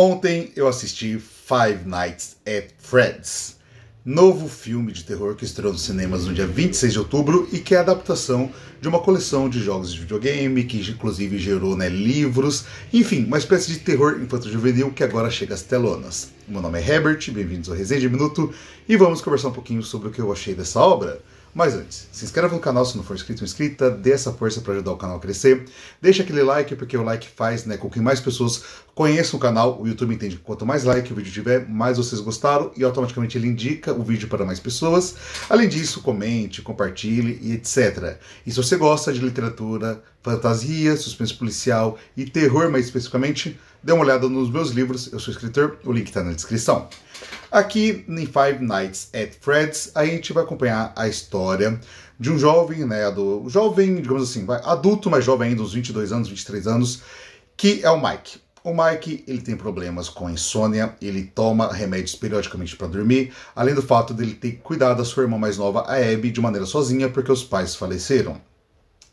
Ontem eu assisti Five Nights at Freddy's, novo filme de terror que estreou nos cinemas no dia 26 de outubro e que é a adaptação de uma coleção de jogos de videogame, que inclusive gerou né, livros, enfim, uma espécie de terror infanto-juvenil que agora chega às telonas. Meu nome é Herbert, bem-vindos ao Resenha de Minuto e vamos conversar um pouquinho sobre o que eu achei dessa obra. Mas antes, se inscreva no canal se não for inscrito ou inscrita, dê essa força para ajudar o canal a crescer, deixa aquele like, porque o like faz né, com que mais pessoas conheçam o canal, o YouTube entende que quanto mais like o vídeo tiver, mais vocês gostaram e automaticamente ele indica o vídeo para mais pessoas. Além disso, comente, compartilhe e etc. E se você gosta de literatura, fantasia, suspense policial e terror mais especificamente, dê uma olhada nos meus livros, eu sou escritor, o link está na descrição. Aqui em Five Nights at Freddy's, a gente vai acompanhar a história de um jovem, né, do jovem, digamos assim, adulto, mas jovem ainda, uns 22 anos, 23 anos, que é o Mike. O Mike, ele tem problemas com insônia, ele toma remédios periodicamente para dormir, além do fato dele ter cuidado da sua irmã mais nova, a Abby, de maneira sozinha, porque os pais faleceram.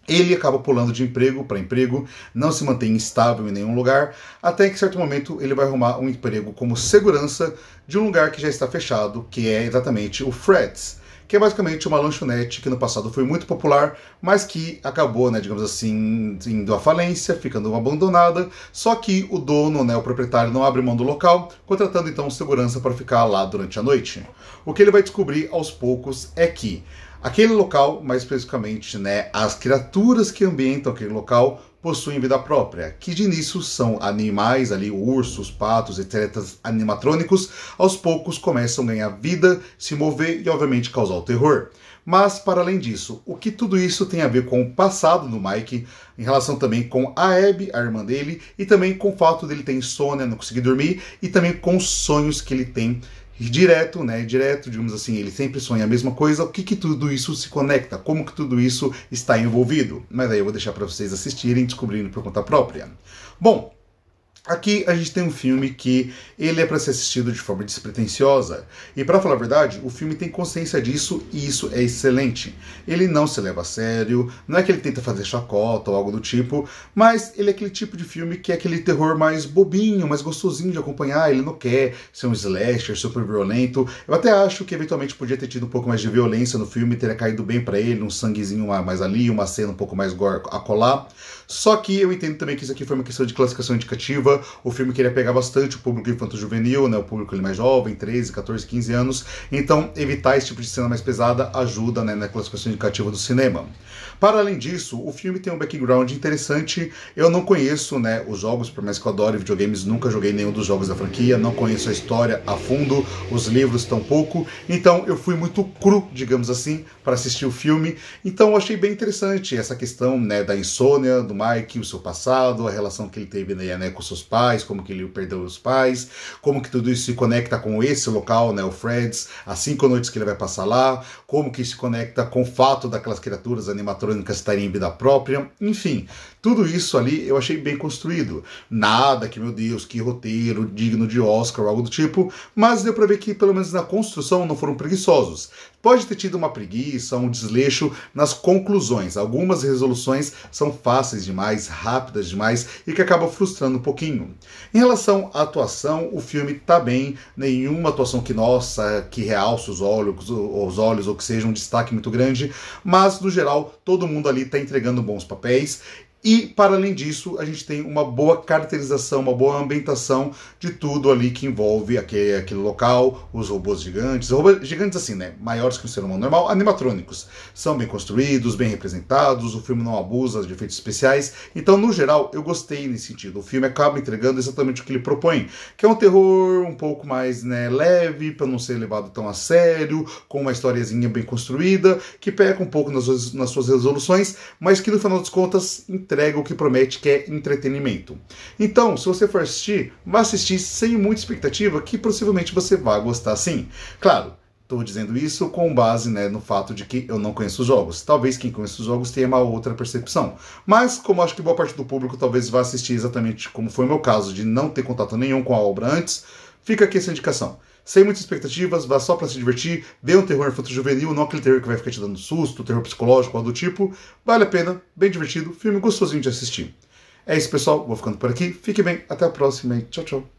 Ele acaba pulando de emprego para emprego, não se mantém estável em nenhum lugar, até que em certo momento ele vai arrumar um emprego como segurança de um lugar que já está fechado, que é exatamente o Freds, que é basicamente uma lanchonete que no passado foi muito popular, mas que acabou, né, digamos assim, indo à falência, ficando abandonada, só que o dono, né, o proprietário não abre mão do local, contratando então segurança para ficar lá durante a noite. O que ele vai descobrir aos poucos é que Aquele local, mais especificamente, né, as criaturas que ambientam aquele local possuem vida própria, que de início são animais ali, ursos, patos, etc, animatrônicos, aos poucos começam a ganhar vida, se mover e obviamente causar o terror. Mas, para além disso, o que tudo isso tem a ver com o passado do Mike, em relação também com a Abby, a irmã dele, e também com o fato dele ter insônia, não conseguir dormir, e também com os sonhos que ele tem direto, né? Direto, digamos assim, ele sempre sonha a mesma coisa. O que que tudo isso se conecta? Como que tudo isso está envolvido? Mas aí eu vou deixar para vocês assistirem, descobrindo por conta própria. Bom, Aqui a gente tem um filme que ele é para ser assistido de forma despretensiosa. E para falar a verdade, o filme tem consciência disso e isso é excelente. Ele não se leva a sério, não é que ele tenta fazer chacota ou algo do tipo, mas ele é aquele tipo de filme que é aquele terror mais bobinho, mais gostosinho de acompanhar. Ele não quer ser um slasher super violento. Eu até acho que eventualmente podia ter tido um pouco mais de violência no filme, teria caído bem para ele, um sanguezinho mais ali, uma cena um pouco mais gore a colar. Só que eu entendo também que isso aqui foi uma questão de classificação indicativa o filme queria pegar bastante o público infanto-juvenil, né, o público mais jovem, 13, 14, 15 anos, então evitar esse tipo de cena mais pesada ajuda né, na classificação indicativa do cinema. Para além disso, o filme tem um background interessante, eu não conheço né, os jogos, por mais que eu adore videogames, nunca joguei nenhum dos jogos da franquia, não conheço a história a fundo, os livros tampouco, então eu fui muito cru, digamos assim, para assistir o filme, então eu achei bem interessante essa questão né, da insônia, do Mike, o seu passado, a relação que ele teve né, né com seus pais, como que ele perdeu os pais, como que tudo isso se conecta com esse local, né, o Freds, as cinco noites que ele vai passar lá, como que se conecta com o fato daquelas criaturas animatrônicas estarem em vida própria, enfim, tudo isso ali eu achei bem construído. Nada que, meu Deus, que roteiro digno de Oscar ou algo do tipo, mas deu pra ver que pelo menos na construção não foram preguiçosos. Pode ter tido uma preguiça, um desleixo nas conclusões. Algumas resoluções são fáceis demais, rápidas demais e que acabam frustrando um pouquinho. Em relação à atuação, o filme tá bem, nenhuma atuação que nossa, que realça os olhos, os olhos ou que seja um destaque muito grande, mas no geral todo mundo ali tá entregando bons papéis e, para além disso, a gente tem uma boa caracterização, uma boa ambientação de tudo ali que envolve aquele, aquele local, os robôs gigantes, robôs gigantes assim, né? Maiores que um ser humano normal, animatrônicos. São bem construídos, bem representados, o filme não abusa de efeitos especiais. Então, no geral, eu gostei nesse sentido. O filme acaba entregando exatamente o que ele propõe, que é um terror um pouco mais né, leve, para não ser levado tão a sério, com uma historiazinha bem construída, que peca um pouco nas, nas suas resoluções, mas que no final das contas entrega entrega o que promete, que é entretenimento. Então, se você for assistir, vá assistir sem muita expectativa, que possivelmente você vai gostar sim. Claro, Estou dizendo isso com base né, no fato de que eu não conheço os jogos. Talvez quem conhece os jogos tenha uma outra percepção. Mas, como acho que boa parte do público talvez vá assistir exatamente como foi o meu caso, de não ter contato nenhum com a obra antes, fica aqui essa indicação sem muitas expectativas, vá só para se divertir, dê um terror infantil juvenil, não aquele terror que vai ficar te dando susto, terror psicológico, algo do tipo. Vale a pena, bem divertido, filme gostosinho de assistir. É isso, pessoal. Vou ficando por aqui. Fique bem. Até a próxima e tchau, tchau.